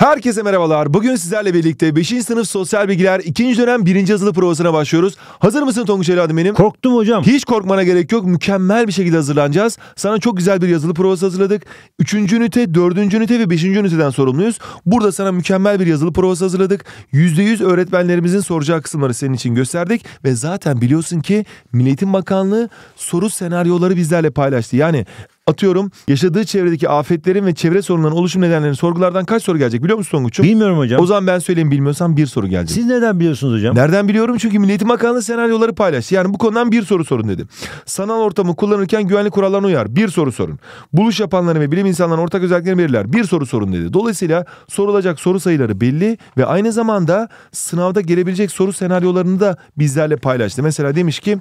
Herkese merhabalar. Bugün sizlerle birlikte 5. sınıf sosyal bilgiler 2. dönem 1. hazırlı provasına başlıyoruz. Hazır mısın Tonguç evladım benim? Korktum hocam. Hiç korkmana gerek yok. Mükemmel bir şekilde hazırlanacağız. Sana çok güzel bir yazılı provası hazırladık. 3. ünite, 4. ünite ve 5. üniteden sorumluyuz. Burada sana mükemmel bir yazılı provası hazırladık. %100 öğretmenlerimizin soracağı kısımları senin için gösterdik. Ve zaten biliyorsun ki Milliyetin Bakanlığı soru senaryoları bizlerle paylaştı. Yani atıyorum yaşadığı çevredeki afetlerin ve çevre sorunlarının oluşum nedenlerini sorgulardan kaç soru gelecek biliyor musun Tonguç'um? Bilmiyorum hocam. O zaman ben söyleyeyim bilmiyorsan bir soru gelecek. Siz neden biliyorsunuz hocam? Nereden biliyorum? Çünkü Milli Eğitim Bakanlığı senaryoları paylaştı. Yani bu konudan bir soru sorun dedim. Sanal ortamı kullanırken güvenlik kurallarına uyar. Bir soru sorun. Buluş yapanların ve bilim insanların ortak özelliklerini belirler. Bir soru sorun dedi. Dolayısıyla sorulacak soru sayıları belli ve aynı zamanda sınavda gelebilecek soru senaryolarını da bizlerle paylaştı. Mesela demiş ki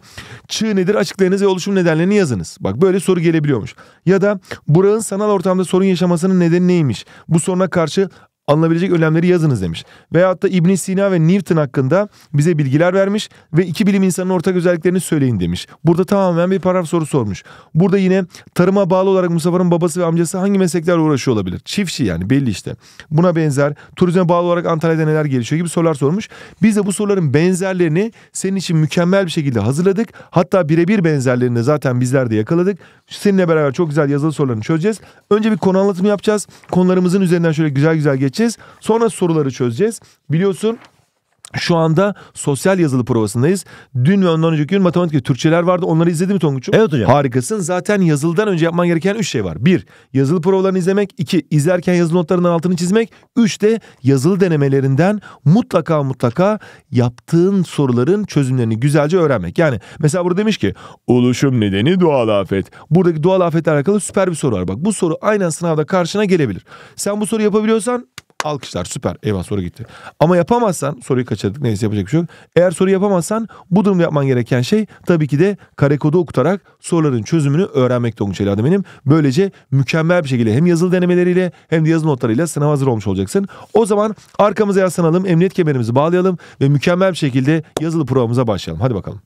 çığ nedir açıklayınız ve oluşum nedenlerini yazınız. Bak böyle soru gelebiliyormuş ya da Burak'ın sanal ortamda sorun yaşamasının nedeni neymiş? Bu soruna karşı alınabilecek önlemleri yazınız demiş. Veyahut da İbn Sina ve Newton hakkında bize bilgiler vermiş ve iki bilim insanının ortak özelliklerini söyleyin demiş. Burada tamamen bir paragraf soru sormuş. Burada yine tarıma bağlı olarak Mustafa'nın babası ve amcası hangi mesleklerle uğraşıyor olabilir? Çiftçi yani belli işte. Buna benzer turizme bağlı olarak Antalya'da neler gelişiyor gibi sorular sormuş. Biz de bu soruların benzerlerini senin için mükemmel bir şekilde hazırladık. Hatta birebir benzerlerini zaten bizler de yakaladık. Seninle beraber çok güzel yazılı sorularını çözeceğiz. Önce bir konu anlatımı yapacağız. Konularımızın üzerinden şöyle güzel güzel geçeceğiz geçeceğiz. Sonra soruları çözeceğiz. Biliyorsun şu anda sosyal yazılı provasındayız. Dün ve ondan önceki gün matematik ve Türkçeler vardı. Onları izledin mi Tonguç'um? Evet hocam. Harikasın. Zaten yazılıdan önce yapman gereken 3 şey var. 1. Yazılı provalarını izlemek. 2. izlerken yazılı notlarından altını çizmek. 3 de yazılı denemelerinden mutlaka mutlaka yaptığın soruların çözümlerini güzelce öğrenmek. Yani mesela burada demiş ki oluşum nedeni doğal afet. Buradaki doğal afetlerle alakalı süper bir soru var. Bak bu soru aynen sınavda karşına gelebilir. Sen bu soru yapabiliyorsan Alkışlar süper. Eyvah soru gitti. Ama yapamazsan soruyu kaçırdık neyse yapacak bir şey yok. Eğer soru yapamazsan bu durumda yapman gereken şey tabii ki de karekodu okutarak soruların çözümünü öğrenmek Tonguç Ali benim. Böylece mükemmel bir şekilde hem yazılı denemeleriyle hem de yazılı notlarıyla sınav hazır olmuş olacaksın. O zaman arkamıza yaslanalım, emniyet kemerimizi bağlayalım ve mükemmel bir şekilde yazılı programımıza başlayalım. Hadi bakalım.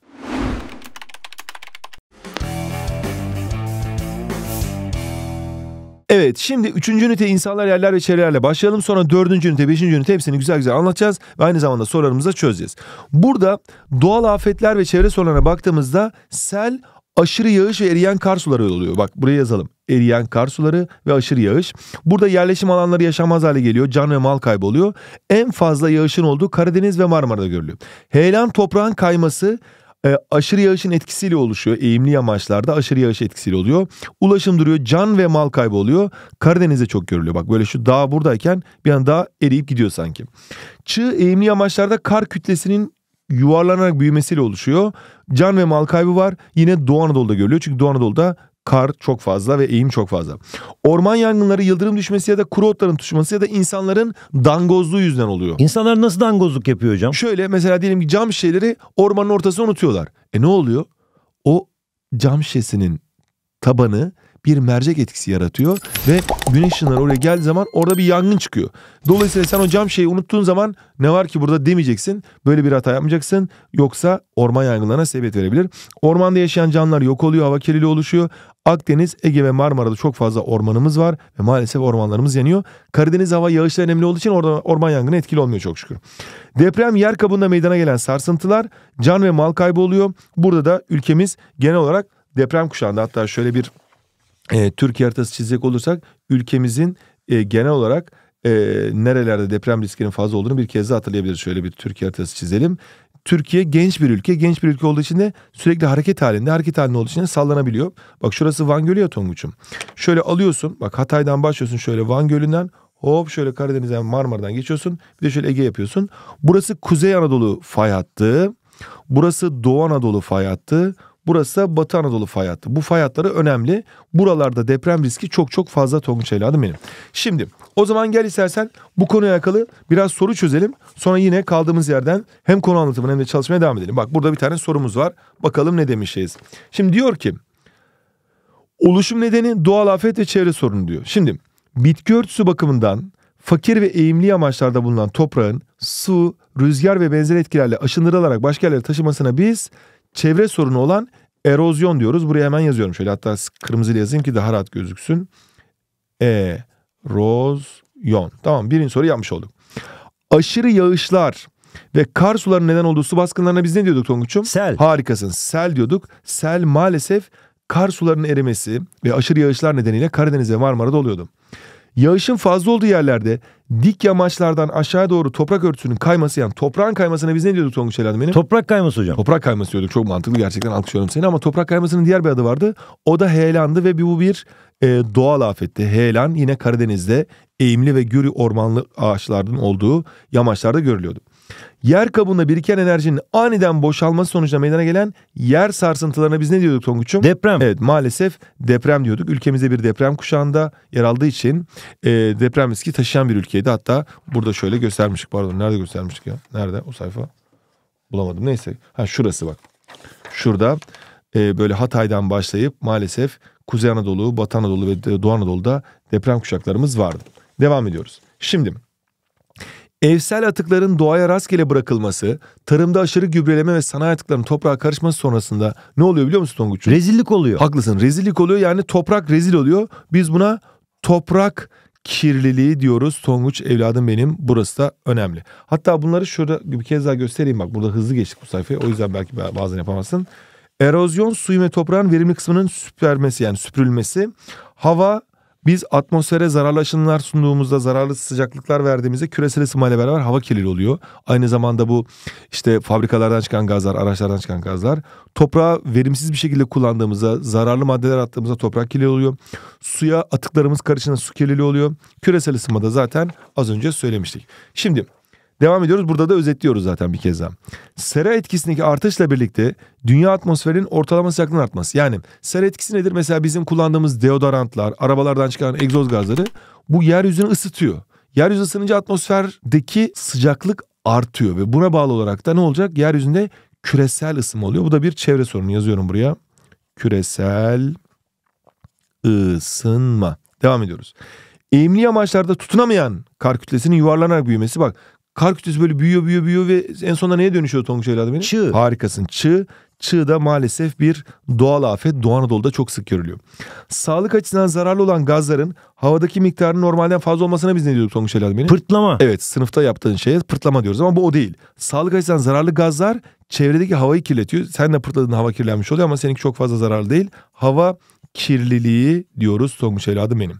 Evet şimdi üçüncü ünite insanlar yerler ve çevrelerle başlayalım. Sonra dördüncü ünite, beşinci ünite hepsini güzel güzel anlatacağız. Ve aynı zamanda sorularımızı da çözeceğiz. Burada doğal afetler ve çevre sorunlarına baktığımızda sel, aşırı yağış ve eriyen kar suları oluyor. Bak buraya yazalım. Eriyen kar suları ve aşırı yağış. Burada yerleşim alanları yaşamaz hale geliyor. Can ve mal kayboluyor. En fazla yağışın olduğu Karadeniz ve Marmara'da görülüyor. Heyelan toprağın kayması, e, aşırı yağışın etkisiyle oluşuyor. Eğimli yamaçlarda aşırı yağış etkisiyle oluyor. Ulaşım duruyor. Can ve mal kaybı oluyor. Karadeniz'de çok görülüyor. Bak böyle şu dağ buradayken bir an daha eriyip gidiyor sanki. Çığ eğimli yamaçlarda kar kütlesinin yuvarlanarak büyümesiyle oluşuyor. Can ve mal kaybı var. Yine Doğu Anadolu'da görülüyor. Çünkü Doğu Anadolu'da kar çok fazla ve eğim çok fazla. Orman yangınları yıldırım düşmesi ya da kuru otların tutuşması ya da insanların dangozluğu yüzünden oluyor. İnsanlar nasıl dangozluk yapıyor hocam? Şöyle mesela diyelim ki cam şişeleri ormanın ortasına unutuyorlar. E ne oluyor? O cam şişesinin tabanı bir mercek etkisi yaratıyor ve güneş ışınları oraya geldiği zaman orada bir yangın çıkıyor. Dolayısıyla sen o cam şeyi unuttuğun zaman ne var ki burada demeyeceksin. Böyle bir hata yapmayacaksın. Yoksa orman yangınlarına sebebiyet verebilir. Ormanda yaşayan canlılar yok oluyor, hava kirliliği oluşuyor. Akdeniz, Ege ve Marmara'da çok fazla ormanımız var ve maalesef ormanlarımız yanıyor. Karadeniz hava yağışı önemli olduğu için orada orman yangını etkili olmuyor çok şükür. Deprem yer kabuğunda meydana gelen sarsıntılar can ve mal kaybı oluyor. Burada da ülkemiz genel olarak deprem kuşağında hatta şöyle bir e, Türkiye haritası çizecek olursak ülkemizin e, genel olarak e, nerelerde deprem riskinin fazla olduğunu bir kez de hatırlayabiliriz. Şöyle bir Türkiye haritası çizelim. Türkiye genç bir ülke. Genç bir ülke olduğu için de sürekli hareket halinde. Hareket halinde olduğu için de sallanabiliyor. Bak şurası Van Gölü ya Tonguç'um. Şöyle alıyorsun. Bak Hatay'dan başlıyorsun şöyle Van Gölü'nden. Hop şöyle Karadeniz'e, Marmara'dan geçiyorsun. Bir de şöyle Ege yapıyorsun. Burası Kuzey Anadolu fay hattı. Burası Doğu Anadolu fay hattı. Burası Batı Anadolu fay hattı. Bu fay hatları önemli. Buralarda deprem riski çok çok fazla Tonguç evladım benim. Şimdi o zaman gel istersen bu konuya yakalı biraz soru çözelim. Sonra yine kaldığımız yerden hem konu anlatımını hem de çalışmaya devam edelim. Bak burada bir tane sorumuz var. Bakalım ne demişiz. Şimdi diyor ki oluşum nedeni doğal afet ve çevre sorunu diyor. Şimdi bitki örtüsü bakımından fakir ve eğimli amaçlarda bulunan toprağın su, rüzgar ve benzer etkilerle aşındırılarak başka yerlere taşımasına biz çevre sorunu olan erozyon diyoruz. Buraya hemen yazıyorum şöyle hatta kırmızıyla yazayım ki daha rahat gözüksün. Erozyon. Tamam birinci soru yapmış olduk. Aşırı yağışlar ve kar sularının neden olduğu su baskınlarına biz ne diyorduk Tonguç'um? Sel. Harikasın sel diyorduk. Sel maalesef kar sularının erimesi ve aşırı yağışlar nedeniyle Karadeniz'e ve Marmara'da oluyordu. Yağışın fazla olduğu yerlerde dik yamaçlardan aşağı doğru toprak örtüsünün kayması yani toprağın kaymasına biz ne diyorduk Tonguç Elhan benim? Toprak kayması hocam. Toprak kayması diyorduk çok mantıklı gerçekten alkışlıyorum seni ama toprak kaymasının diğer bir adı vardı. O da heyelandı ve bu bir e, doğal afetti. Heyelan yine Karadeniz'de eğimli ve gürü ormanlı ağaçlardan olduğu yamaçlarda görülüyordu. Yer kabuğunda biriken enerjinin aniden boşalması sonucunda meydana gelen yer sarsıntılarına biz ne diyorduk Tonguç'um? Deprem. Evet maalesef deprem diyorduk. Ülkemizde bir deprem kuşağında yer aldığı için e, deprem riski taşıyan bir ülkeydi. Hatta burada şöyle göstermiştik pardon nerede göstermiştik ya? Nerede o sayfa? Bulamadım neyse. Ha şurası bak. Şurada e, böyle Hatay'dan başlayıp maalesef Kuzey Anadolu, Batı Anadolu ve Doğu Anadolu'da deprem kuşaklarımız vardı. Devam ediyoruz. Şimdi Evsel atıkların doğaya rastgele bırakılması, tarımda aşırı gübreleme ve sanayi atıkların toprağa karışması sonrasında ne oluyor biliyor musun Tonguç? Rezillik oluyor. Haklısın rezillik oluyor yani toprak rezil oluyor. Biz buna toprak kirliliği diyoruz. Tonguç evladım benim burası da önemli. Hatta bunları şurada bir kez daha göstereyim bak burada hızlı geçtik bu sayfayı o yüzden belki bazen yapamazsın. Erozyon suyu ve toprağın verimli kısmının süpermesi yani süpürülmesi hava biz atmosfere zararlı aşınımlar sunduğumuzda, zararlı sıcaklıklar verdiğimizde küresel ısınmayla beraber hava kirliliği oluyor. Aynı zamanda bu işte fabrikalardan çıkan gazlar, araçlardan çıkan gazlar. Toprağı verimsiz bir şekilde kullandığımızda, zararlı maddeler attığımızda toprak kirliliği oluyor. Suya atıklarımız karışınca su kirliliği oluyor. Küresel da zaten az önce söylemiştik. Şimdi Devam ediyoruz. Burada da özetliyoruz zaten bir kez daha. Sera etkisindeki artışla birlikte dünya atmosferinin ortalama sıcaklığının artması. Yani sera etkisi nedir? Mesela bizim kullandığımız deodorantlar, arabalardan çıkan egzoz gazları bu yeryüzünü ısıtıyor. Yeryüzü ısınınca atmosferdeki sıcaklık artıyor ve buna bağlı olarak da ne olacak? Yeryüzünde küresel ısınma oluyor. Bu da bir çevre sorunu yazıyorum buraya. Küresel ısınma. Devam ediyoruz. Eğimli yamaçlarda tutunamayan kar kütlesinin yuvarlanarak büyümesi bak kar kütlesi böyle büyüyor büyüyor büyüyor ve en sonunda neye dönüşüyor Tonguç evladı benim? Çığ. Harikasın çığ. Çığ da maalesef bir doğal afet Doğu Anadolu'da çok sık görülüyor. Sağlık açısından zararlı olan gazların havadaki miktarının normalden fazla olmasına biz ne diyorduk Tonguç evladı benim? Pırtlama. Evet sınıfta yaptığın şeye pırtlama diyoruz ama bu o değil. Sağlık açısından zararlı gazlar çevredeki havayı kirletiyor. Sen de pırtladığın hava kirlenmiş oluyor ama seninki çok fazla zararlı değil. Hava kirliliği diyoruz Tonguç evladı benim.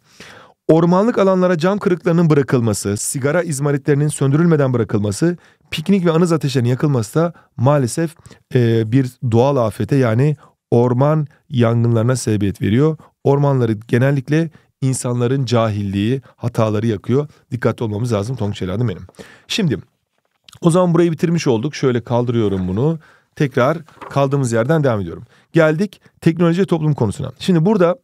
Ormanlık alanlara cam kırıklarının bırakılması, sigara izmaritlerinin söndürülmeden bırakılması, piknik ve anız ateşlerinin yakılması da maalesef e, bir doğal afete yani orman yangınlarına sebebiyet veriyor. Ormanları genellikle insanların cahilliği, hataları yakıyor. Dikkatli olmamız lazım Tonguç Eladım benim. Şimdi o zaman burayı bitirmiş olduk. Şöyle kaldırıyorum bunu. Tekrar kaldığımız yerden devam ediyorum. Geldik teknoloji ve toplum konusuna. Şimdi burada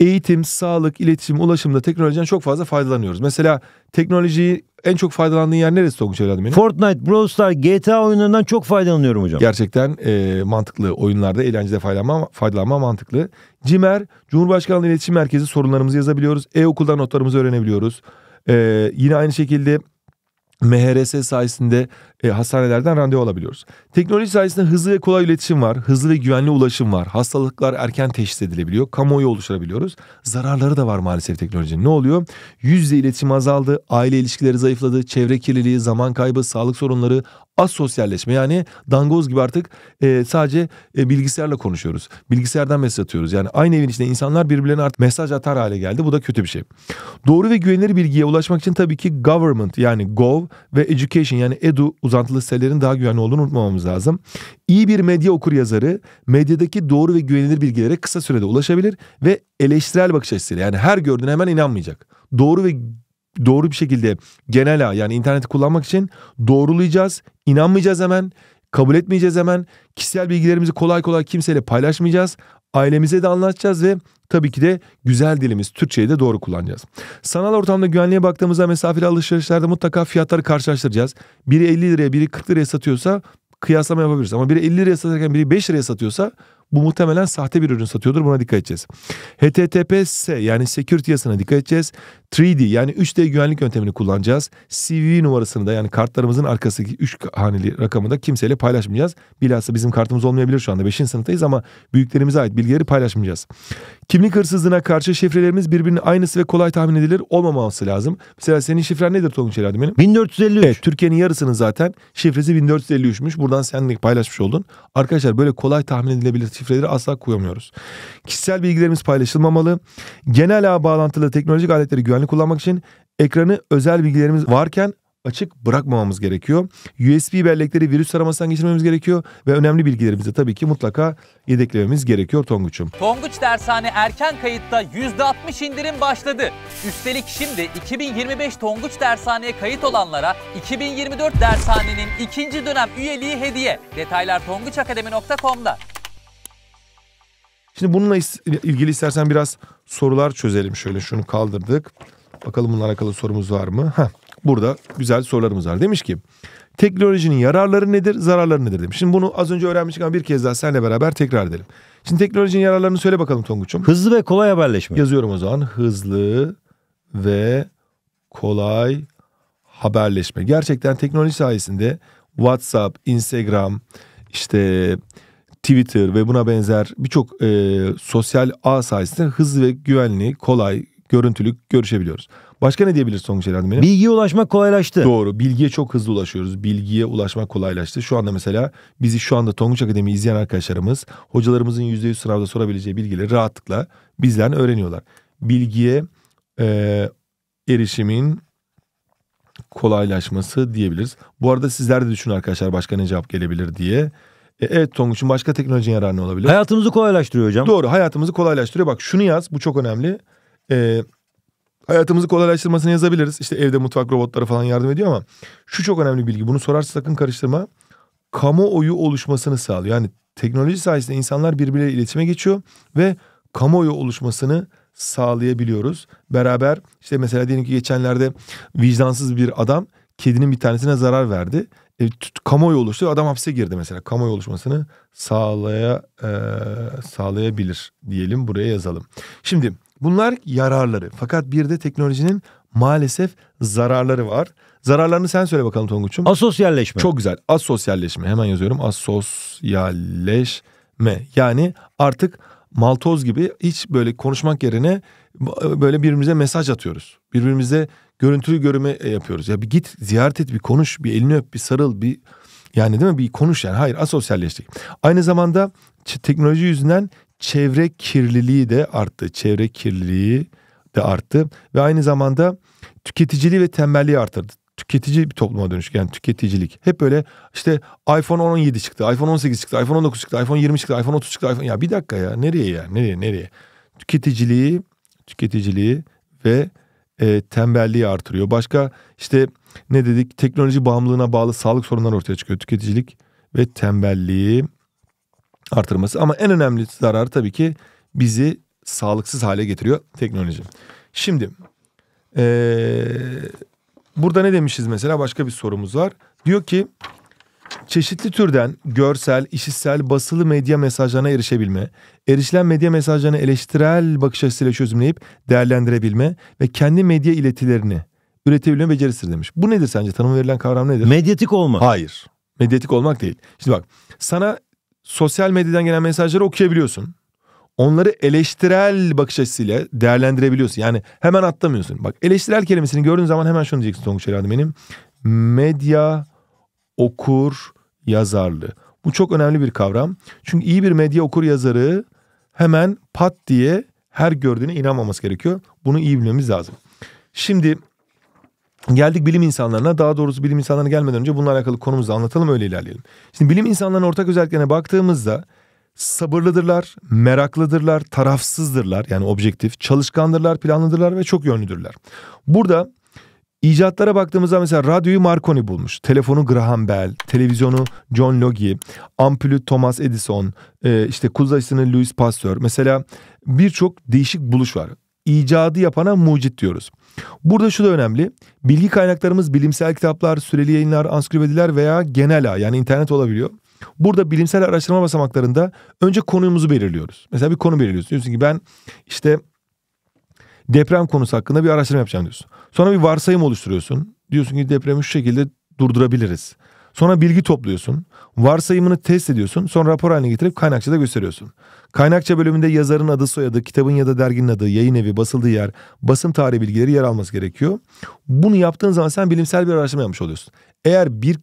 eğitim, sağlık, iletişim, ulaşımda teknolojiden çok fazla faydalanıyoruz. Mesela teknolojiyi en çok faydalandığın yer neresi Tonguç evladım benim? Fortnite, Brawl Star, GTA oyunlarından çok faydalanıyorum hocam. Gerçekten e, mantıklı oyunlarda eğlencede faydalanma, faydalanma mantıklı. CİMER, Cumhurbaşkanlığı İletişim Merkezi sorunlarımızı yazabiliyoruz. E-okuldan notlarımızı öğrenebiliyoruz. E, yine aynı şekilde MHRS sayesinde e, hastanelerden randevu alabiliyoruz. Teknoloji sayesinde hızlı ve kolay iletişim var, hızlı ve güvenli ulaşım var. Hastalıklar erken teşhis edilebiliyor, kamuoyu oluşturabiliyoruz. Zararları da var maalesef teknolojinin. Ne oluyor? Yüzde iletişim azaldı, aile ilişkileri zayıfladı, çevre kirliliği, zaman kaybı, sağlık sorunları, Az sosyalleşme yani dangoz gibi artık e, sadece e, bilgisayarla konuşuyoruz. Bilgisayardan mesaj atıyoruz. Yani aynı evin içinde insanlar birbirlerine artık mesaj atar hale geldi. Bu da kötü bir şey. Doğru ve güvenilir bilgiye ulaşmak için tabii ki government yani gov ve education yani edu uzantılı sitelerin daha güvenli olduğunu unutmamamız lazım. İyi bir medya okur yazarı medyadaki doğru ve güvenilir bilgilere kısa sürede ulaşabilir ve eleştirel bakış açısıyla yani her gördüğüne hemen inanmayacak. Doğru ve doğru bir şekilde genel ağ yani interneti kullanmak için doğrulayacağız. inanmayacağız hemen. Kabul etmeyeceğiz hemen. Kişisel bilgilerimizi kolay kolay kimseyle paylaşmayacağız. Ailemize de anlatacağız ve tabii ki de güzel dilimiz Türkçeyi de doğru kullanacağız. Sanal ortamda güvenliğe baktığımızda mesafeli alışverişlerde mutlaka fiyatları karşılaştıracağız. Biri 50 liraya biri 40 liraya satıyorsa kıyaslama yapabiliriz. Ama biri 50 liraya satarken biri 5 liraya satıyorsa bu muhtemelen sahte bir ürün satıyordur. Buna dikkat edeceğiz. HTTPS yani security yasına dikkat edeceğiz. 3D yani 3D güvenlik yöntemini kullanacağız. CVV numarasını da yani kartlarımızın arkasındaki 3 haneli rakamı da kimseyle paylaşmayacağız. Bilhassa bizim kartımız olmayabilir şu anda 5. sınıftayız ama büyüklerimize ait bilgileri paylaşmayacağız. Kimlik hırsızlığına karşı şifrelerimiz birbirinin aynısı ve kolay tahmin edilir olmaması lazım. Mesela senin şifren nedir Tolunç herhalde benim? 1453. Evet, Türkiye'nin yarısını zaten şifresi 1453'müş. Buradan seninle paylaşmış oldun. Arkadaşlar böyle kolay tahmin edilebilir şifreleri asla koyamıyoruz. Kişisel bilgilerimiz paylaşılmamalı. Genel ağ bağlantılı teknolojik aletleri güvenli kullanmak için ekranı özel bilgilerimiz varken açık bırakmamamız gerekiyor. USB bellekleri virüs taramasından geçirmemiz gerekiyor ve önemli bilgilerimizi tabii ki mutlaka yedeklememiz gerekiyor Tonguç'um. Tonguç Dershane erken kayıtta %60 indirim başladı. Üstelik şimdi 2025 Tonguç Dershane'ye kayıt olanlara 2024 Dershane'nin ikinci dönem üyeliği hediye. Detaylar tonguçakademi.com'da. Şimdi bununla ilgili istersen biraz sorular çözelim. Şöyle şunu kaldırdık. Bakalım bununla alakalı sorumuz var mı? Heh burada güzel sorularımız var. Demiş ki teknolojinin yararları nedir, zararları nedir demiş. Şimdi bunu az önce öğrenmiştik ama bir kez daha seninle beraber tekrar edelim. Şimdi teknolojinin yararlarını söyle bakalım Tonguç'um. Hızlı ve kolay haberleşme. Yazıyorum o zaman. Hızlı ve kolay haberleşme. Gerçekten teknoloji sayesinde WhatsApp, Instagram, işte Twitter ve buna benzer birçok e, sosyal ağ sayesinde hızlı ve güvenli, kolay, görüntülü görüşebiliyoruz. Başka ne diyebiliriz son şeylerden benim? Bilgiye ulaşmak kolaylaştı. Doğru. Bilgiye çok hızlı ulaşıyoruz. Bilgiye ulaşmak kolaylaştı. Şu anda mesela bizi şu anda Tonguç Akademi izleyen arkadaşlarımız hocalarımızın %100 sınavda sorabileceği bilgileri rahatlıkla bizden öğreniyorlar. Bilgiye e, erişimin kolaylaşması diyebiliriz. Bu arada sizler de düşünün arkadaşlar başka ne cevap gelebilir diye. E, evet Tonguç'un başka teknolojinin yararı ne olabilir? Hayatımızı kolaylaştırıyor hocam. Doğru hayatımızı kolaylaştırıyor. Bak şunu yaz bu çok önemli. E, hayatımızı kolaylaştırmasını yazabiliriz. İşte evde mutfak robotları falan yardım ediyor ama şu çok önemli bilgi. Bunu sorarsa sakın karıştırma. Kamuoyu oluşmasını sağlıyor. Yani teknoloji sayesinde insanlar birbirleriyle iletişime geçiyor ve kamuoyu oluşmasını sağlayabiliyoruz. Beraber işte mesela diyelim ki geçenlerde vicdansız bir adam kedinin bir tanesine zarar verdi. E, kamuoyu oluştu adam hapse girdi mesela. Kamuoyu oluşmasını sağlaya e, sağlayabilir diyelim buraya yazalım. Şimdi Bunlar yararları. Fakat bir de teknolojinin maalesef zararları var. Zararlarını sen söyle bakalım Tonguç'um. Asosyalleşme. Çok güzel. Asosyalleşme. Hemen yazıyorum. Asosyalleşme. Yani artık maltoz gibi hiç böyle konuşmak yerine böyle birbirimize mesaj atıyoruz. Birbirimize görüntülü görüme yapıyoruz. Ya bir git ziyaret et bir konuş bir elini öp bir sarıl bir yani değil mi bir konuş yani hayır asosyalleştik. Aynı zamanda teknoloji yüzünden çevre kirliliği de arttı. Çevre kirliliği de arttı ve aynı zamanda tüketiciliği ve tembelliği arttırdı. Tüketici bir topluma dönüştük yani tüketicilik. Hep böyle işte iPhone 17 çıktı, iPhone 18 çıktı, iPhone 19 çıktı, iPhone 20 çıktı, iPhone 30 çıktı, iPhone... Ya bir dakika ya nereye ya nereye nereye? Tüketiciliği, tüketiciliği ve e, tembelliği artırıyor. Başka işte ne dedik teknoloji bağımlılığına bağlı sağlık sorunları ortaya çıkıyor. Tüketicilik ve tembelliği artırması. Ama en önemli zararı tabii ki bizi sağlıksız hale getiriyor teknoloji. Şimdi ee, burada ne demişiz mesela başka bir sorumuz var. Diyor ki çeşitli türden görsel, işitsel, basılı medya mesajlarına erişebilme, erişilen medya mesajlarını eleştirel bakış açısıyla çözümleyip değerlendirebilme ve kendi medya iletilerini üretebilme becerisidir demiş. Bu nedir sence? Tanım verilen kavram nedir? Medyatik olma. Hayır. Medyatik olmak değil. Şimdi bak sana sosyal medyadan gelen mesajları okuyabiliyorsun. Onları eleştirel bakış açısıyla değerlendirebiliyorsun. Yani hemen atlamıyorsun. Bak eleştirel kelimesini gördüğün zaman hemen şunu diyeceksin Tonguç herhalde benim. Medya okur yazarlı. Bu çok önemli bir kavram. Çünkü iyi bir medya okur yazarı hemen pat diye her gördüğüne inanmaması gerekiyor. Bunu iyi bilmemiz lazım. Şimdi Geldik bilim insanlarına daha doğrusu bilim insanlarına gelmeden önce bununla alakalı konumuzu anlatalım öyle ilerleyelim. Şimdi bilim insanlarının ortak özelliklerine baktığımızda sabırlıdırlar, meraklıdırlar, tarafsızdırlar yani objektif, çalışkandırlar, planlıdırlar ve çok yönlüdürler. Burada icatlara baktığımızda mesela radyoyu Marconi bulmuş, telefonu Graham Bell, televizyonu John Logie, ampulü Thomas Edison, e, işte kuzdaşını Louis Pasteur mesela birçok değişik buluş var. İcadı yapana mucit diyoruz. Burada şu da önemli. Bilgi kaynaklarımız bilimsel kitaplar, süreli yayınlar, ansiklopediler veya genel ağ yani internet olabiliyor. Burada bilimsel araştırma basamaklarında önce konumuzu belirliyoruz. Mesela bir konu belirliyorsun. Diyorsun ki ben işte deprem konusu hakkında bir araştırma yapacağım diyorsun. Sonra bir varsayım oluşturuyorsun. Diyorsun ki depremi şu şekilde durdurabiliriz. Sonra bilgi topluyorsun. Varsayımını test ediyorsun. Sonra rapor haline getirip kaynakçıda gösteriyorsun. Kaynakça bölümünde yazarın adı, soyadı, kitabın ya da derginin adı, yayın evi, basıldığı yer, basım tarihi bilgileri yer alması gerekiyor. Bunu yaptığın zaman sen bilimsel bir araştırma yapmış oluyorsun. Eğer bir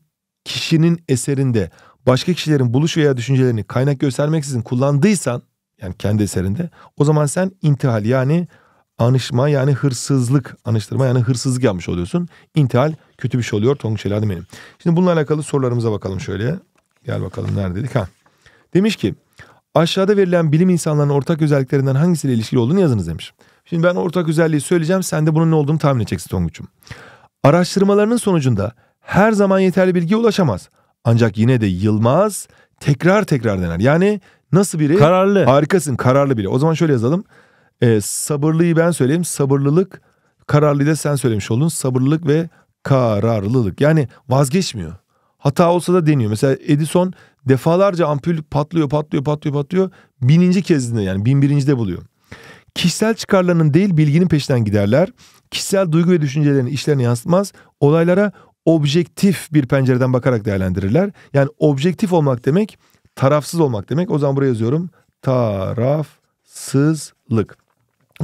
kişinin eserinde başka kişilerin buluş veya düşüncelerini kaynak göstermeksizin kullandıysan yani kendi eserinde o zaman sen intihal yani anışma yani hırsızlık, anıştırma yani hırsızlık yapmış oluyorsun. İntihal kötü bir şey oluyor Tonguç Eladim benim. Şimdi bununla alakalı sorularımıza bakalım şöyle. Gel bakalım neredeydik ha. Demiş ki aşağıda verilen bilim insanlarının ortak özelliklerinden hangisiyle ilişkili olduğunu yazınız demiş. Şimdi ben ortak özelliği söyleyeceğim sen de bunun ne olduğunu tahmin edeceksin Tonguç'um. Araştırmalarının sonucunda her zaman yeterli bilgiye ulaşamaz. Ancak yine de Yılmaz tekrar tekrar dener. Yani nasıl biri? Kararlı. Harikasın kararlı biri. O zaman şöyle yazalım. E, sabırlıyı ben söyleyeyim. Sabırlılık kararlıyı da sen söylemiş oldun. Sabırlılık ve kararlılık. Yani vazgeçmiyor. Hata olsa da deniyor. Mesela Edison defalarca ampul patlıyor, patlıyor, patlıyor, patlıyor. Bininci kezinde yani bin birinci de buluyor. Kişisel çıkarlarının değil bilginin peşinden giderler. Kişisel duygu ve düşüncelerini işlerine yansıtmaz. Olaylara objektif bir pencereden bakarak değerlendirirler. Yani objektif olmak demek tarafsız olmak demek. O zaman buraya yazıyorum. Tarafsızlık.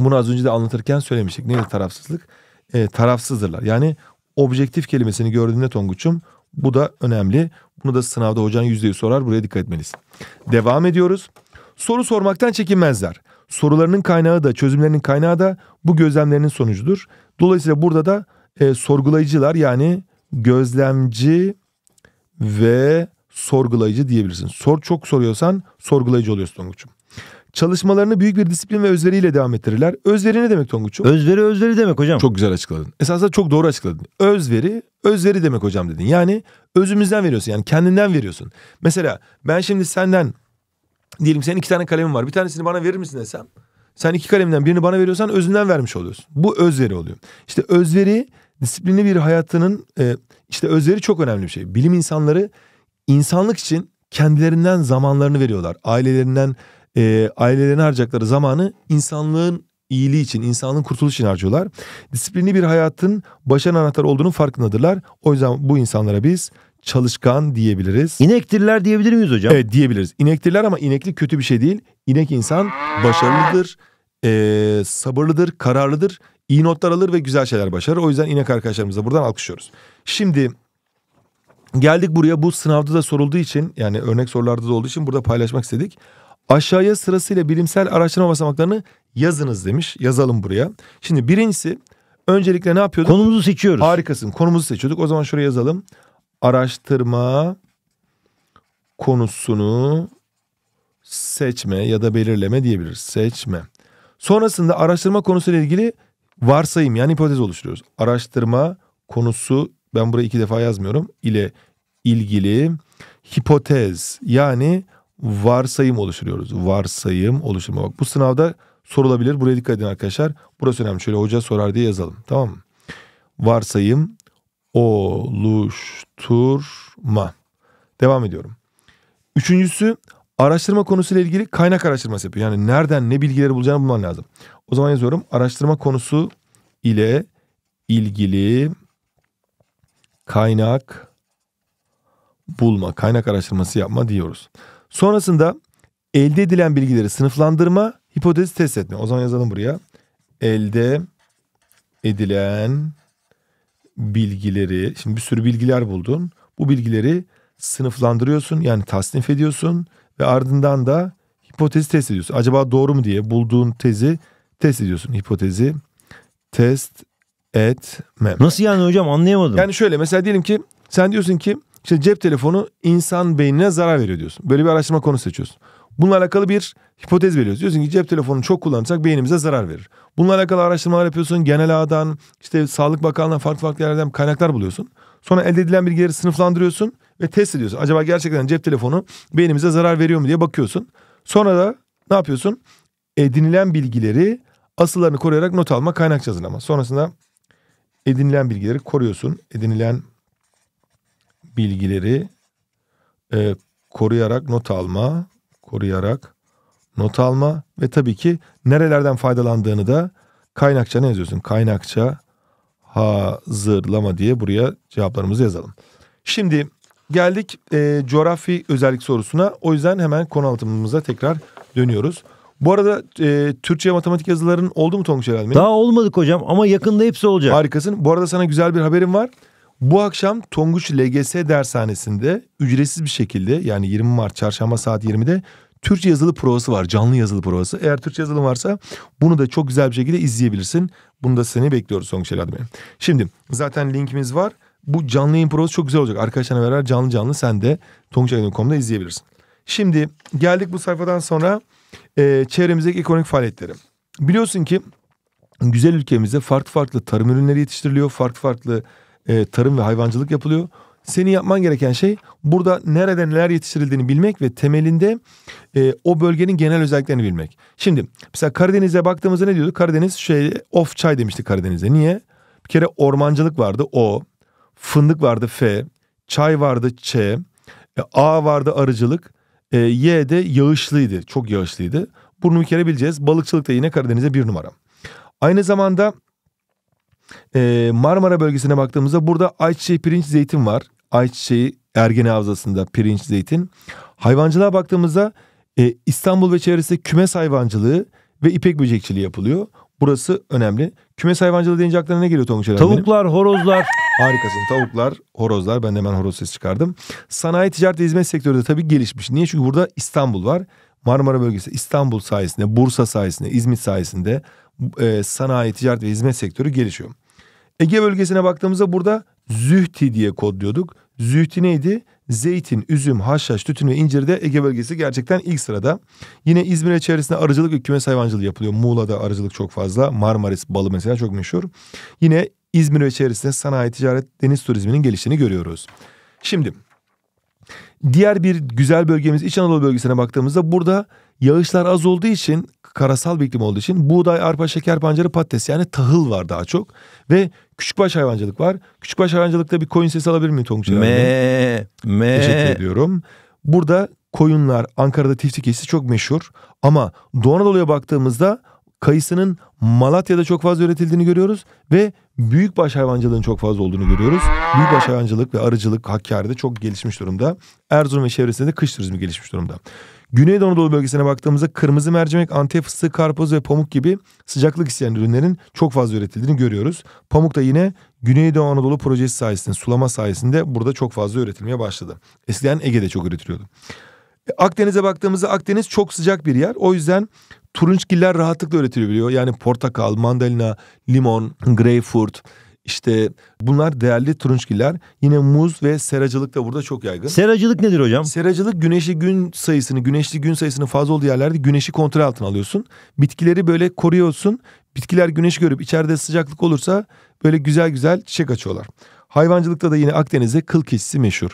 Bunu az önce de anlatırken söylemiştik. Nedir tarafsızlık? E, tarafsızdırlar. Yani objektif kelimesini gördüğünde Tonguç'um bu da önemli. Bunu da sınavda hocan yüzdeyi sorar. Buraya dikkat etmelisin. Devam ediyoruz. Soru sormaktan çekinmezler. Sorularının kaynağı da çözümlerinin kaynağı da bu gözlemlerinin sonucudur. Dolayısıyla burada da e, sorgulayıcılar yani gözlemci ve sorgulayıcı diyebilirsin. Sor çok soruyorsan sorgulayıcı oluyorsun Tonguç'um. Çalışmalarını büyük bir disiplin ve özveriyle devam ettirirler. Özveri ne demek Tonguç'um? Özveri özveri demek hocam. Çok güzel açıkladın. Esasında çok doğru açıkladın. Özveri, özveri demek hocam dedin. Yani özümüzden veriyorsun. Yani kendinden veriyorsun. Mesela ben şimdi senden diyelim senin iki tane kalemin var. Bir tanesini bana verir misin desem. Sen iki kalemden birini bana veriyorsan özünden vermiş oluyorsun. Bu özveri oluyor. İşte özveri disiplinli bir hayatının e, işte özveri çok önemli bir şey. Bilim insanları insanlık için kendilerinden zamanlarını veriyorlar. Ailelerinden e, ee, ailelerine harcayacakları zamanı insanlığın iyiliği için, insanlığın kurtuluşu için harcıyorlar. Disiplinli bir hayatın başarı anahtarı olduğunun farkındadırlar. O yüzden bu insanlara biz çalışkan diyebiliriz. İnektirler diyebilir miyiz hocam? Evet diyebiliriz. İnektirler ama ineklik kötü bir şey değil. İnek insan başarılıdır, e, sabırlıdır, kararlıdır. İyi notlar alır ve güzel şeyler başarır. O yüzden inek arkadaşlarımıza buradan alkışlıyoruz. Şimdi geldik buraya bu sınavda da sorulduğu için yani örnek sorularda da olduğu için burada paylaşmak istedik. Aşağıya sırasıyla bilimsel araştırma basamaklarını yazınız demiş. Yazalım buraya. Şimdi birincisi öncelikle ne yapıyorduk? Konumuzu seçiyoruz. Harikasın. Konumuzu seçiyorduk. O zaman şuraya yazalım. Araştırma konusunu seçme ya da belirleme diyebiliriz. Seçme. Sonrasında araştırma konusuyla ilgili varsayım yani hipotez oluşturuyoruz. Araştırma konusu ben buraya iki defa yazmıyorum ile ilgili hipotez yani varsayım oluşturuyoruz. Varsayım oluşturma. Bak bu sınavda sorulabilir. Buraya dikkat edin arkadaşlar. Burası önemli. Şöyle hoca sorar diye yazalım. Tamam mı? Varsayım oluşturma. Devam ediyorum. Üçüncüsü araştırma konusuyla ilgili kaynak araştırması yapıyor. Yani nereden ne bilgileri bulacağını bulman lazım. O zaman yazıyorum. Araştırma konusu ile ilgili kaynak bulma, kaynak araştırması yapma diyoruz. Sonrasında elde edilen bilgileri sınıflandırma, hipotezi test etme. O zaman yazalım buraya. Elde edilen bilgileri, şimdi bir sürü bilgiler buldun. Bu bilgileri sınıflandırıyorsun yani tasnif ediyorsun ve ardından da hipotezi test ediyorsun. Acaba doğru mu diye bulduğun tezi test ediyorsun. Hipotezi test etme. Nasıl yani hocam anlayamadım. Yani şöyle mesela diyelim ki sen diyorsun ki işte cep telefonu insan beynine zarar veriyor diyorsun. Böyle bir araştırma konu seçiyorsun. Bununla alakalı bir hipotez veriyoruz. Diyorsun ki cep telefonunu çok kullanırsak beynimize zarar verir. Bununla alakalı araştırmalar yapıyorsun. Genel ağdan, işte Sağlık Bakanlığı'ndan farklı farklı yerlerden kaynaklar buluyorsun. Sonra elde edilen bilgileri sınıflandırıyorsun ve test ediyorsun. Acaba gerçekten cep telefonu beynimize zarar veriyor mu diye bakıyorsun. Sonra da ne yapıyorsun? Edinilen bilgileri asıllarını koruyarak not alma kaynak yazın ama. Sonrasında edinilen bilgileri koruyorsun. Edinilen bilgileri e, koruyarak not alma, koruyarak not alma ve tabii ki nerelerden faydalandığını da kaynakça ne yazıyorsun? Kaynakça hazırlama diye buraya cevaplarımızı yazalım. Şimdi geldik e, coğrafi özellik sorusuna. O yüzden hemen konu altımıza tekrar dönüyoruz. Bu arada e, Türkçe matematik yazıların oldu mu Tonguç herhalde? Daha olmadık hocam ama yakında hepsi olacak. Harikasın. Bu arada sana güzel bir haberim var. Bu akşam Tonguç LGS dershanesinde ücretsiz bir şekilde yani 20 Mart çarşamba saat 20'de Türkçe yazılı provası var. Canlı yazılı provası. Eğer Türkçe yazılı varsa bunu da çok güzel bir şekilde izleyebilirsin. Bunu da seni bekliyoruz Tonguç Elad Bey. Şimdi zaten linkimiz var. Bu canlı yayın provası çok güzel olacak. Arkadaşlarına beraber canlı canlı sen de tonguçelad.com'da izleyebilirsin. Şimdi geldik bu sayfadan sonra e, çevremizdeki ekonomik faaliyetleri. Biliyorsun ki güzel ülkemizde farklı farklı tarım ürünleri yetiştiriliyor. Farklı farklı e, tarım ve hayvancılık yapılıyor. Senin yapman gereken şey burada nerede neler yetiştirildiğini bilmek ve temelinde e, o bölgenin genel özelliklerini bilmek. Şimdi mesela Karadeniz'e baktığımızda ne diyorduk? Karadeniz şey of çay demişti Karadeniz'e. Niye? Bir kere ormancılık vardı o. Fındık vardı F. Çay vardı Ç. E, A vardı arıcılık. E, y de yağışlıydı. Çok yağışlıydı. Bunu bir kere bileceğiz. Balıkçılık da yine Karadeniz'e bir numara. Aynı zamanda e, Marmara bölgesine baktığımızda burada ayçiçeği, pirinç, zeytin var. Ayçiçeği Ergene Havzası'nda pirinç, zeytin. Hayvancılığa baktığımızda e, İstanbul ve çevresinde kümes hayvancılığı ve ipek böcekçiliği yapılıyor. Burası önemli. Kümes hayvancılığı deyince aklına ne geliyor Tonguç Tavuklar, benim? horozlar. Harikasın. Tavuklar, horozlar. Ben hemen horoz sesi çıkardım. Sanayi, ticaret ve hizmet sektörü de tabii gelişmiş. Niye? Çünkü burada İstanbul var. Marmara bölgesi İstanbul sayesinde, Bursa sayesinde, İzmit sayesinde e, sanayi, ticaret ve hizmet sektörü gelişiyor. Ege bölgesine baktığımızda burada zühti diye kodluyorduk. Zühti neydi? Zeytin, üzüm, haşhaş, tütün ve incirde Ege bölgesi gerçekten ilk sırada. Yine İzmir içerisinde arıcılık ve kümes hayvancılığı yapılıyor. Muğla'da arıcılık çok fazla. Marmaris balı mesela çok meşhur. Yine İzmir içerisinde sanayi, ticaret, deniz turizminin geliştiğini görüyoruz. Şimdi diğer bir güzel bölgemiz İç Anadolu bölgesine baktığımızda burada yağışlar az olduğu için karasal bir iklim olduğu için buğday, arpa, şeker pancarı, patates yani tahıl var daha çok. Ve küçükbaş hayvancılık var. Küçükbaş hayvancılıkta bir koyun sesi alabilir miyim Tonguç? Me, me. Teşekkür ediyorum. Burada koyunlar Ankara'da tiftik keçisi çok meşhur ama Doğu Anadolu'ya baktığımızda kayısının Malatya'da çok fazla üretildiğini görüyoruz ve büyükbaş hayvancılığın çok fazla olduğunu görüyoruz. Büyükbaş hayvancılık ve arıcılık Hakkari'de çok gelişmiş durumda. Erzurum ve çevresinde de kış turizmi gelişmiş durumda. Güneydoğu Anadolu bölgesine baktığımızda kırmızı mercimek, antep fıstığı, karpuz ve pamuk gibi sıcaklık isteyen ürünlerin çok fazla üretildiğini görüyoruz. Pamuk da yine Güneydoğu Anadolu projesi sayesinde, sulama sayesinde burada çok fazla üretilmeye başladı. Eskiden Ege'de çok üretiliyordu. E, Akdeniz'e baktığımızda Akdeniz çok sıcak bir yer. O yüzden turunçgiller rahatlıkla üretilebiliyor. Yani portakal, mandalina, limon, greyfurt, işte bunlar değerli turunçgiller. Yine muz ve seracılık da burada çok yaygın. Seracılık nedir hocam? Seracılık güneşli gün sayısını, güneşli gün sayısını fazla olduğu yerlerde güneşi kontrol altına alıyorsun. Bitkileri böyle koruyorsun. Bitkiler güneş görüp içeride sıcaklık olursa böyle güzel güzel çiçek açıyorlar. Hayvancılıkta da yine Akdeniz'de kıl keçisi meşhur.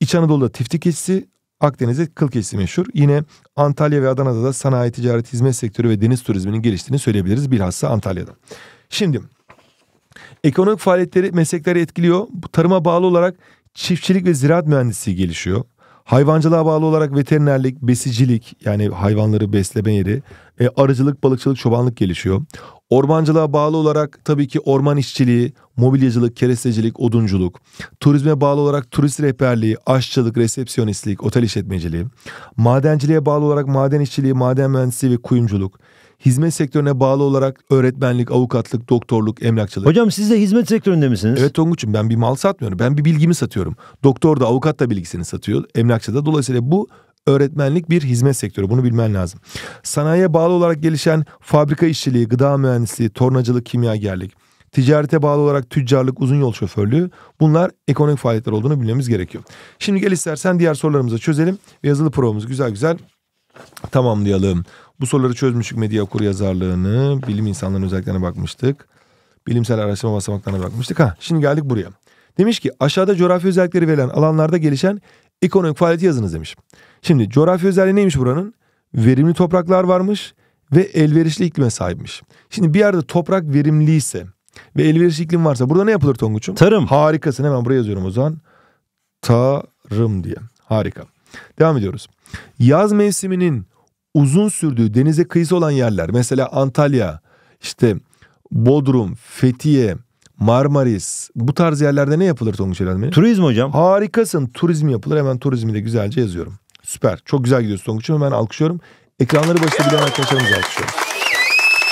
İç Anadolu'da tiftik keçisi, Akdeniz'e kıl kesimi meşhur. Yine Antalya ve Adana'da da sanayi, ticaret, hizmet sektörü ve deniz turizminin geliştiğini söyleyebiliriz bilhassa Antalya'da. Şimdi ekonomik faaliyetleri meslekleri etkiliyor. Bu tarıma bağlı olarak çiftçilik ve ziraat mühendisliği gelişiyor. Hayvancılığa bağlı olarak veterinerlik, besicilik yani hayvanları besleme yeri, e, arıcılık, balıkçılık, çobanlık gelişiyor. Ormancılığa bağlı olarak tabii ki orman işçiliği, mobilyacılık, kerestecilik, odunculuk, turizme bağlı olarak turist rehberliği, aşçılık, resepsiyonistlik, otel işletmeciliği, madenciliğe bağlı olarak maden işçiliği, maden mühendisliği ve kuyumculuk, hizmet sektörüne bağlı olarak öğretmenlik, avukatlık, doktorluk, emlakçılık. Hocam siz de hizmet sektöründe misiniz? Evet Tonguç'um ben bir mal satmıyorum. Ben bir bilgimi satıyorum. Doktor da avukat da bilgisini satıyor. Emlakçı da. Dolayısıyla bu öğretmenlik bir hizmet sektörü. Bunu bilmen lazım. Sanayiye bağlı olarak gelişen fabrika işçiliği, gıda mühendisliği, tornacılık, kimyagerlik, ticarete bağlı olarak tüccarlık, uzun yol şoförlüğü bunlar ekonomik faaliyetler olduğunu bilmemiz gerekiyor. Şimdi gel istersen diğer sorularımızı çözelim ve yazılı provamızı güzel güzel tamamlayalım. Bu soruları çözmüştük medya okur yazarlığını, bilim insanlarının özelliklerine bakmıştık. Bilimsel araştırma basamaklarına bakmıştık. Ha, şimdi geldik buraya. Demiş ki aşağıda coğrafya özellikleri verilen alanlarda gelişen ekonomik faaliyeti yazınız demiş. Şimdi coğrafya özelliği neymiş buranın? Verimli topraklar varmış ve elverişli iklime sahipmiş. Şimdi bir yerde toprak verimliyse ve elverişli iklim varsa burada ne yapılır Tonguç'um? Tarım. Harikasın hemen buraya yazıyorum o zaman. Tarım diye. Harika. Devam ediyoruz. Yaz mevsiminin uzun sürdüğü denize kıyısı olan yerler mesela Antalya, işte Bodrum, Fethiye, Marmaris bu tarz yerlerde ne yapılır Tonguç Turizm hocam. Harikasın turizm yapılır hemen turizmi de güzelce yazıyorum. Süper. Çok güzel gidiyorsun Tonguç'um. Hemen alkışlıyorum. Ekranları başında bilen arkadaşlarımızı alkışlıyorum.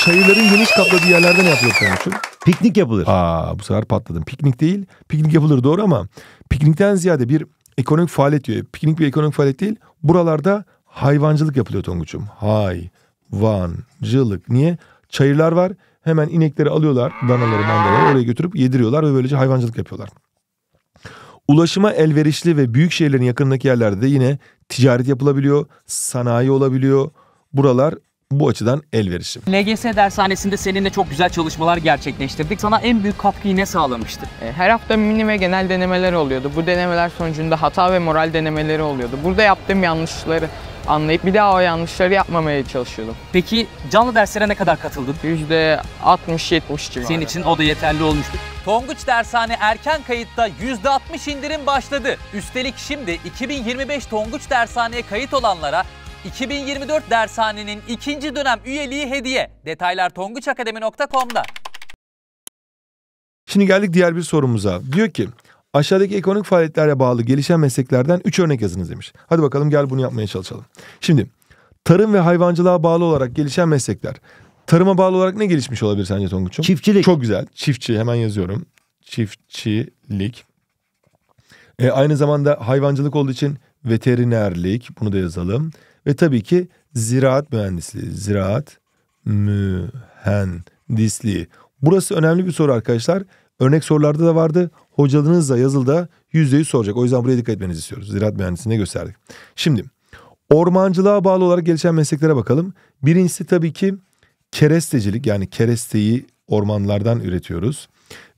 Çayırların geniş kapladığı yerlerden yapılır Tonguç'um. Piknik yapılır. Aa bu sefer patladım. Piknik değil. Piknik yapılır doğru ama piknikten ziyade bir ekonomik faaliyet diyor. Piknik bir ekonomik faaliyet değil. Buralarda hayvancılık yapılıyor Tonguç'um. Hayvancılık. Niye? Çayırlar var. Hemen inekleri alıyorlar. Danaları, mandaları oraya götürüp yediriyorlar ve böylece hayvancılık yapıyorlar. Ulaşıma elverişli ve büyük şehirlerin yakınındaki yerlerde de yine ticaret yapılabiliyor, sanayi olabiliyor. Buralar bu açıdan elverişli. LGS dershanesinde seninle çok güzel çalışmalar gerçekleştirdik. Sana en büyük katkıyı ne sağlamıştı? E, her hafta mini ve genel denemeler oluyordu. Bu denemeler sonucunda hata ve moral denemeleri oluyordu. Burada yaptığım yanlışları anlayıp bir daha o yanlışları yapmamaya çalışıyordum. Peki canlı derslere ne kadar katıldın? %60-70 civarı. Senin için o da yeterli olmuştu. Tonguç Dershane erken kayıtta %60 indirim başladı. Üstelik şimdi 2025 Tonguç Dershane'ye kayıt olanlara 2024 dershanenin ikinci dönem üyeliği hediye. Detaylar tonguçakademi.com'da. Şimdi geldik diğer bir sorumuza. Diyor ki Aşağıdaki ekonomik faaliyetlere bağlı gelişen mesleklerden 3 örnek yazınız demiş. Hadi bakalım gel bunu yapmaya çalışalım. Şimdi tarım ve hayvancılığa bağlı olarak gelişen meslekler. Tarıma bağlı olarak ne gelişmiş olabilir sence Tonguç'um? Çiftçilik. Çok güzel. Çiftçi hemen yazıyorum. Çiftçilik. E, aynı zamanda hayvancılık olduğu için veterinerlik bunu da yazalım. Ve tabii ki ziraat mühendisliği. Ziraat mühendisliği. Burası önemli bir soru arkadaşlar. Örnek sorularda da vardı. Hocalığınızla yazılıda %100 soracak. O yüzden buraya dikkat etmenizi istiyoruz. Ziraat mühendisliğine gösterdik. Şimdi ormancılığa bağlı olarak gelişen mesleklere bakalım. Birincisi tabii ki kerestecilik yani keresteyi ormanlardan üretiyoruz.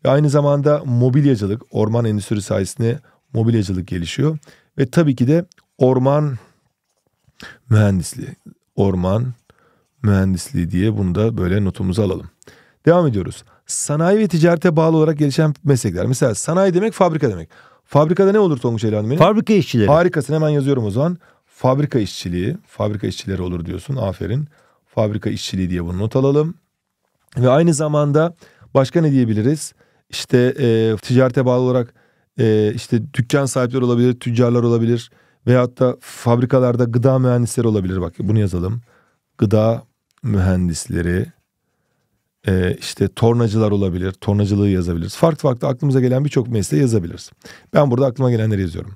Ve aynı zamanda mobilyacılık, orman endüstrisi sayesinde mobilyacılık gelişiyor. Ve tabii ki de orman mühendisliği, orman mühendisliği diye bunu da böyle notumuza alalım. Devam ediyoruz sanayi ve ticarete bağlı olarak gelişen meslekler. Mesela sanayi demek fabrika demek. Fabrikada ne olur Tonguç Eylan benim? Fabrika işçileri. Harikasın hemen yazıyorum o zaman. Fabrika işçiliği, fabrika işçileri olur diyorsun. Aferin. Fabrika işçiliği diye bunu not alalım. Ve aynı zamanda başka ne diyebiliriz? İşte e, ticarete bağlı olarak e, işte dükkan sahipleri olabilir, tüccarlar olabilir. Veyahut da fabrikalarda gıda mühendisleri olabilir. Bak bunu yazalım. Gıda mühendisleri e, işte tornacılar olabilir, tornacılığı yazabiliriz. Farklı farklı aklımıza gelen birçok mesleği yazabiliriz. Ben burada aklıma gelenleri yazıyorum.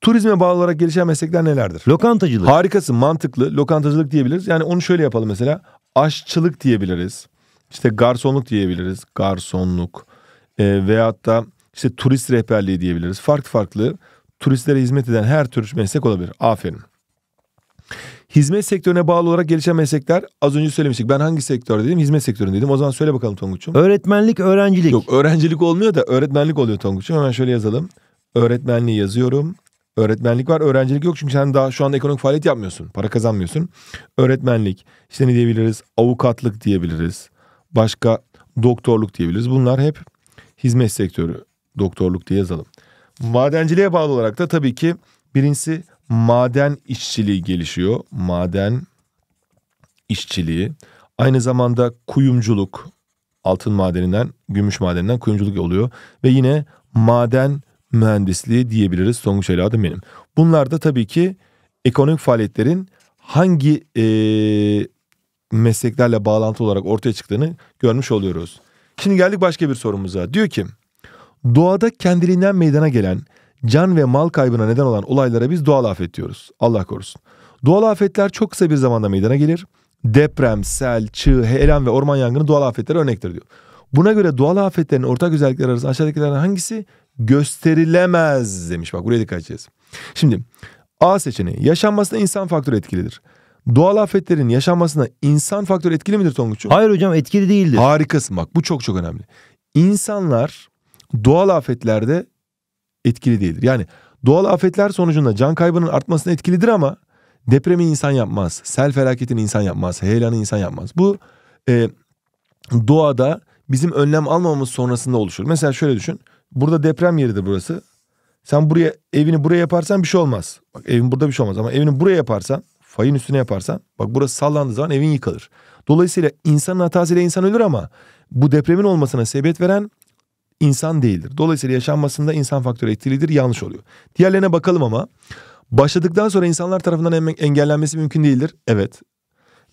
Turizme bağlı olarak gelişen meslekler nelerdir? Lokantacılık. Harikasın, mantıklı. Lokantacılık diyebiliriz. Yani onu şöyle yapalım mesela. Aşçılık diyebiliriz. İşte garsonluk diyebiliriz. Garsonluk. E, veyahut da işte turist rehberliği diyebiliriz. Farklı farklı turistlere hizmet eden her tür meslek olabilir. Aferin. Hizmet sektörüne bağlı olarak gelişen meslekler az önce söylemiştik. Ben hangi sektör dedim? Hizmet sektörü dedim. O zaman söyle bakalım Tonguç'um. Öğretmenlik, öğrencilik. Yok öğrencilik olmuyor da öğretmenlik oluyor Tonguç'um. Hemen şöyle yazalım. Öğretmenliği yazıyorum. Öğretmenlik var, öğrencilik yok çünkü sen daha şu anda ekonomik faaliyet yapmıyorsun. Para kazanmıyorsun. Öğretmenlik, işte ne diyebiliriz? Avukatlık diyebiliriz. Başka doktorluk diyebiliriz. Bunlar hep hizmet sektörü doktorluk diye yazalım. Madenciliğe bağlı olarak da tabii ki birincisi maden işçiliği gelişiyor. Maden işçiliği. Aynı zamanda kuyumculuk altın madeninden, gümüş madeninden kuyumculuk oluyor. Ve yine maden mühendisliği diyebiliriz Songuç Eladım benim. Bunlar da tabii ki ekonomik faaliyetlerin hangi e, mesleklerle bağlantı olarak ortaya çıktığını görmüş oluyoruz. Şimdi geldik başka bir sorumuza. Diyor ki doğada kendiliğinden meydana gelen can ve mal kaybına neden olan olaylara biz doğal afet diyoruz. Allah korusun. Doğal afetler çok kısa bir zamanda meydana gelir. Deprem, sel, çığ, heyelan ve orman yangını doğal afetler örnektir diyor. Buna göre doğal afetlerin ortak özellikleri arasında aşağıdakilerden hangisi gösterilemez demiş. Bak buraya dikkat edeceğiz. Şimdi A seçeneği yaşanmasına insan faktörü etkilidir. Doğal afetlerin yaşanmasına insan faktörü etkili midir Tonguç'um? Hayır hocam etkili değildir. Harikasın bak bu çok çok önemli. İnsanlar doğal afetlerde etkili değildir. Yani doğal afetler sonucunda can kaybının artmasına etkilidir ama depremi insan yapmaz. Sel felaketini insan yapmaz. Heyelanı insan yapmaz. Bu e, doğada bizim önlem almamamız sonrasında oluşur. Mesela şöyle düşün. Burada deprem yeridir burası. Sen buraya evini buraya yaparsan bir şey olmaz. Bak evin burada bir şey olmaz ama evini buraya yaparsan, fayın üstüne yaparsan bak burası sallandığı zaman evin yıkılır. Dolayısıyla insanın hatasıyla insan ölür ama bu depremin olmasına sebebiyet veren insan değildir. Dolayısıyla yaşanmasında insan faktörü etkilidir yanlış oluyor. Diğerlerine bakalım ama başladıktan sonra insanlar tarafından engellenmesi mümkün değildir. Evet.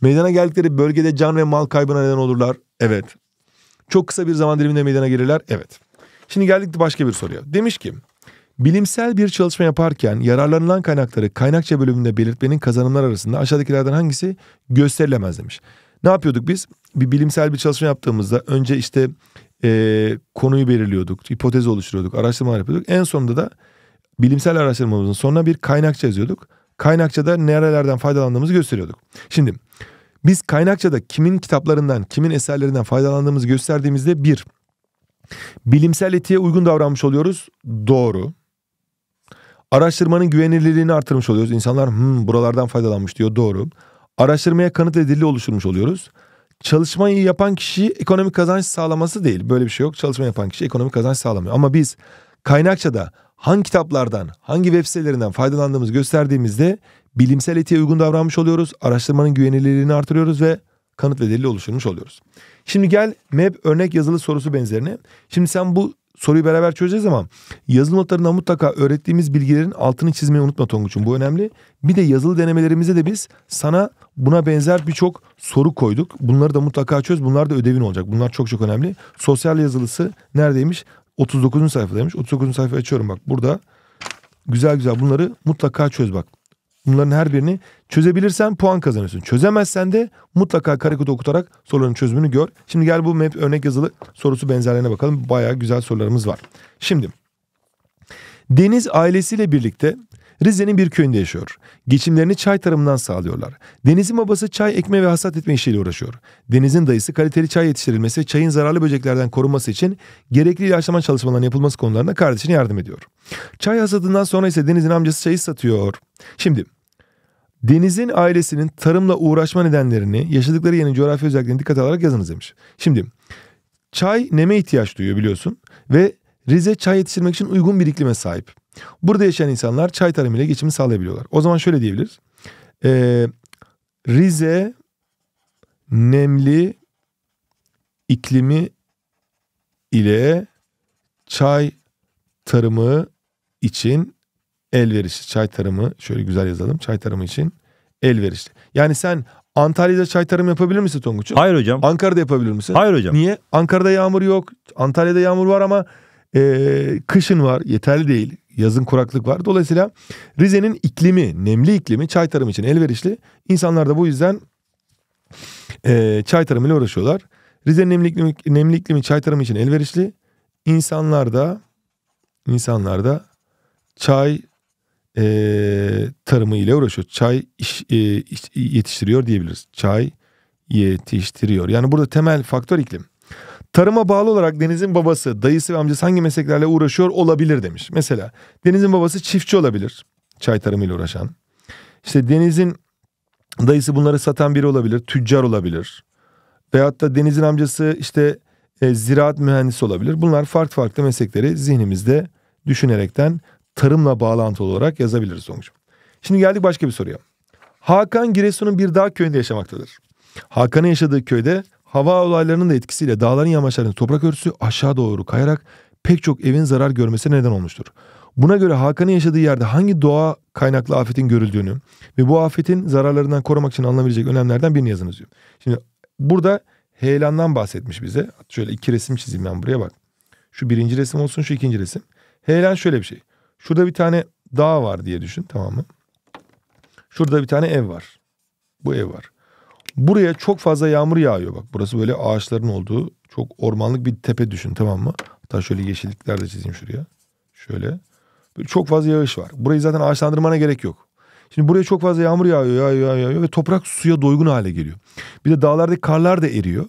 Meydana geldikleri bölgede can ve mal kaybına neden olurlar. Evet. Çok kısa bir zaman diliminde meydana gelirler. Evet. Şimdi geldik başka bir soruya. Demiş ki bilimsel bir çalışma yaparken yararlanılan kaynakları kaynakça bölümünde belirtmenin kazanımlar arasında aşağıdakilerden hangisi gösterilemez demiş. Ne yapıyorduk biz? Bir bilimsel bir çalışma yaptığımızda önce işte e, konuyu belirliyorduk, hipotez oluşturuyorduk, araştırma yapıyorduk. En sonunda da bilimsel araştırmamızın sonuna bir kaynakça yazıyorduk. Kaynakçada nerelerden faydalandığımızı gösteriyorduk. Şimdi biz kaynakçada kimin kitaplarından, kimin eserlerinden faydalandığımızı gösterdiğimizde bir, bilimsel etiğe uygun davranmış oluyoruz. Doğru. Araştırmanın güvenilirliğini artırmış oluyoruz. İnsanlar Hı, hmm, buralardan faydalanmış diyor. Doğru. Araştırmaya kanıt edildi oluşturmuş oluyoruz çalışmayı yapan kişi ekonomik kazanç sağlaması değil. Böyle bir şey yok. Çalışma yapan kişi ekonomik kazanç sağlamıyor. Ama biz kaynakçada hangi kitaplardan, hangi web sitelerinden faydalandığımızı gösterdiğimizde bilimsel etiğe uygun davranmış oluyoruz. Araştırmanın güvenilirliğini artırıyoruz ve kanıt ve delil oluşturmuş oluyoruz. Şimdi gel meb örnek yazılı sorusu benzerine. Şimdi sen bu soruyu beraber çözeceğiz ama yazılı notlarında mutlaka öğrettiğimiz bilgilerin altını çizmeyi unutma Tonguç'um. Bu önemli. Bir de yazılı denemelerimize de biz sana buna benzer birçok soru koyduk. Bunları da mutlaka çöz. Bunlar da ödevin olacak. Bunlar çok çok önemli. Sosyal yazılısı neredeymiş? 39. sayfadaymış. 39. sayfa açıyorum bak burada. Güzel güzel bunları mutlaka çöz bak. Bunların her birini çözebilirsen puan kazanıyorsun. Çözemezsen de mutlaka karekod okutarak soruların çözümünü gör. Şimdi gel bu map örnek yazılı sorusu benzerlerine bakalım. Baya güzel sorularımız var. Şimdi Deniz ailesiyle birlikte Rize'nin bir köyünde yaşıyor. Geçimlerini çay tarımından sağlıyorlar. Deniz'in babası çay ekme ve hasat etme işiyle uğraşıyor. Deniz'in dayısı kaliteli çay yetiştirilmesi ve çayın zararlı böceklerden korunması için gerekli ilaçlama çalışmalarının yapılması konularında kardeşine yardım ediyor. Çay hasadından sonra ise Deniz'in amcası çayı satıyor. Şimdi Deniz'in ailesinin tarımla uğraşma nedenlerini, yaşadıkları yerin coğrafi özelliklerini dikkate alarak yazınız demiş. Şimdi çay neme ihtiyaç duyuyor biliyorsun ve Rize çay yetiştirmek için uygun bir iklime sahip. Burada yaşayan insanlar çay tarımıyla geçimini sağlayabiliyorlar. O zaman şöyle diyebiliriz. Ee, Rize nemli iklimi ile çay tarımı için elverişli. Çay tarımı şöyle güzel yazalım. Çay tarımı için elverişli. Yani sen Antalya'da çay tarımı yapabilir misin Tonguç'um? Hayır hocam. Ankara'da yapabilir misin? Hayır hocam. Niye? Ankara'da yağmur yok. Antalya'da yağmur var ama e, kışın var. Yeterli değil yazın kuraklık var. Dolayısıyla Rize'nin iklimi, nemli iklimi çay tarımı için elverişli. İnsanlar da bu yüzden e, çay tarımıyla uğraşıyorlar. Rize'nin nemli iklimi, nemli iklimi çay tarımı için elverişli. İnsanlar da insanlar da çay e, tarımı ile uğraşıyor. Çay iş, e, iş, yetiştiriyor diyebiliriz. Çay yetiştiriyor. Yani burada temel faktör iklim. Tarıma bağlı olarak Deniz'in babası, dayısı ve amcası hangi mesleklerle uğraşıyor olabilir demiş. Mesela Deniz'in babası çiftçi olabilir. Çay tarımıyla uğraşan. İşte Deniz'in dayısı bunları satan biri olabilir. Tüccar olabilir. Veyahut da Deniz'in amcası işte e, ziraat mühendisi olabilir. Bunlar farklı farklı meslekleri zihnimizde düşünerekten tarımla bağlantılı olarak yazabiliriz sonucu. Şimdi geldik başka bir soruya. Hakan Giresun'un bir dağ köyünde yaşamaktadır. Hakan'ın yaşadığı köyde Hava olaylarının da etkisiyle dağların yamaçlarının toprak örtüsü aşağı doğru kayarak pek çok evin zarar görmesine neden olmuştur. Buna göre Hakan'ın yaşadığı yerde hangi doğa kaynaklı afetin görüldüğünü ve bu afetin zararlarından korumak için alınabilecek önlemlerden birini yazınız diyor. Şimdi burada heyelandan bahsetmiş bize. Şöyle iki resim çizeyim ben buraya bak. Şu birinci resim olsun şu ikinci resim. Heyelan şöyle bir şey. Şurada bir tane dağ var diye düşün tamam mı? Şurada bir tane ev var. Bu ev var. Buraya çok fazla yağmur yağıyor bak. Burası böyle ağaçların olduğu çok ormanlık bir tepe düşün tamam mı? Hatta şöyle yeşillikler de çizeyim şuraya. Şöyle. Böyle çok fazla yağış var. Burayı zaten ağaçlandırmana gerek yok. Şimdi buraya çok fazla yağmur yağıyor, yağıyor, yağıyor, yağıyor ve toprak suya doygun hale geliyor. Bir de dağlardaki karlar da eriyor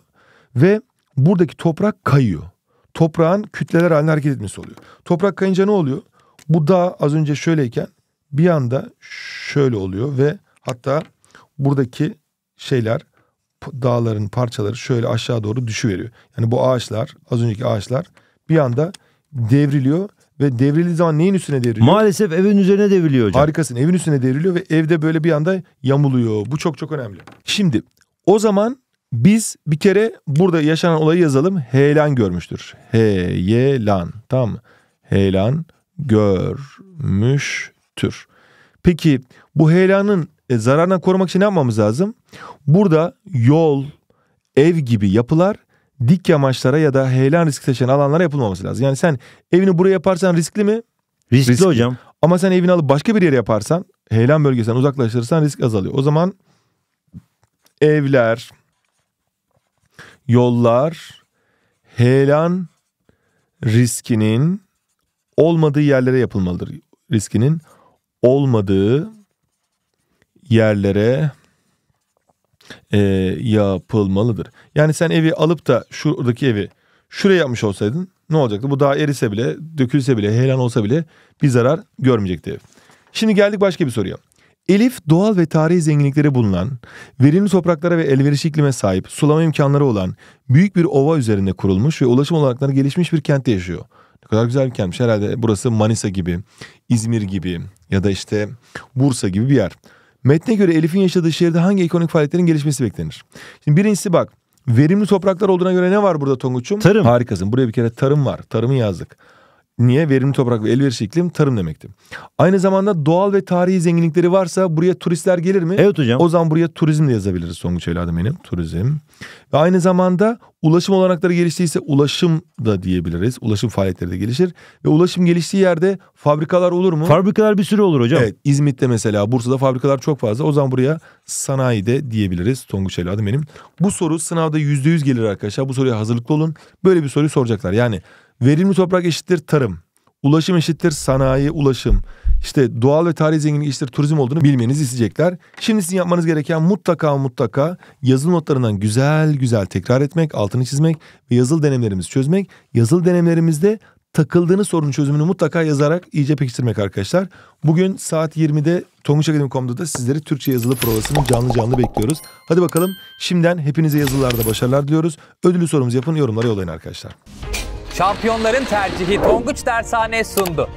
ve buradaki toprak kayıyor. Toprağın kütleler halinde hareket etmesi oluyor. Toprak kayınca ne oluyor? Bu dağ az önce şöyleyken bir anda şöyle oluyor ve hatta buradaki şeyler dağların parçaları şöyle aşağı doğru düşüveriyor. Yani bu ağaçlar, az önceki ağaçlar bir anda devriliyor ve devrildiği zaman neyin üstüne devriliyor? Maalesef evin üzerine devriliyor hocam. Harikasın. Evin üstüne devriliyor ve evde böyle bir anda yamuluyor. Bu çok çok önemli. Şimdi o zaman biz bir kere burada yaşanan olayı yazalım. Heyelan görmüştür. Heyelan. Tamam mı? Heyelan görmüştür. Peki bu heyelanın e, zararına korumak için ne yapmamız lazım? Burada yol, ev gibi yapılar dik yamaçlara ya da heyelan riski taşıyan alanlara yapılmaması lazım. Yani sen evini buraya yaparsan riskli mi? Riskli, riskli. hocam. Ama sen evini alıp başka bir yere yaparsan, heyelan bölgesinden uzaklaştırırsan risk azalıyor. O zaman evler, yollar, heyelan riskinin olmadığı yerlere yapılmalıdır. Riskinin olmadığı yerlere e, yapılmalıdır. Yani sen evi alıp da şuradaki evi şuraya yapmış olsaydın ne olacaktı? Bu daha erise bile, dökülse bile, heyelan olsa bile bir zarar görmeyecekti ev. Şimdi geldik başka bir soruya. Elif doğal ve tarihi zenginlikleri bulunan, verimli topraklara ve elverişli iklime sahip, sulama imkanları olan büyük bir ova üzerinde kurulmuş ve ulaşım olanakları gelişmiş bir kentte yaşıyor. Ne kadar güzel bir kentmiş herhalde burası Manisa gibi, İzmir gibi ya da işte Bursa gibi bir yer. Metne göre Elif'in yaşadığı şehirde hangi ekonomik faaliyetlerin gelişmesi beklenir? Şimdi birincisi bak verimli topraklar olduğuna göre ne var burada Tonguç'um? Tarım. Harikasın. Buraya bir kere tarım var. Tarımı yazdık. Niye? Verimli toprak ve elverişli iklim tarım demekti. Aynı zamanda doğal ve tarihi zenginlikleri varsa buraya turistler gelir mi? Evet hocam. O zaman buraya turizm de yazabiliriz Songuç evladım benim. Turizm. Ve aynı zamanda ulaşım olanakları geliştiyse ulaşım da diyebiliriz. Ulaşım faaliyetleri de gelişir. Ve ulaşım geliştiği yerde fabrikalar olur mu? Fabrikalar bir sürü olur hocam. Evet İzmit'te mesela Bursa'da fabrikalar çok fazla. O zaman buraya sanayi de diyebiliriz Tonguç evladım benim. Bu soru sınavda %100 gelir arkadaşlar. Bu soruya hazırlıklı olun. Böyle bir soruyu soracaklar. Yani Verimli toprak eşittir tarım. Ulaşım eşittir sanayi, ulaşım. İşte doğal ve tarihi zenginlik eşittir turizm olduğunu bilmenizi isteyecekler. Şimdi sizin yapmanız gereken mutlaka mutlaka yazılı notlarından güzel güzel tekrar etmek, altını çizmek ve yazılı denemlerimizi çözmek. Yazılı denemlerimizde takıldığınız sorunun çözümünü mutlaka yazarak iyice pekiştirmek arkadaşlar. Bugün saat 20'de Tonguç da sizleri Türkçe yazılı provasını canlı canlı bekliyoruz. Hadi bakalım şimdiden hepinize yazılılarda başarılar diliyoruz. Ödülü sorumuzu yapın yorumlara yollayın arkadaşlar. Şampiyonların tercihi Tonguç Dershane sundu.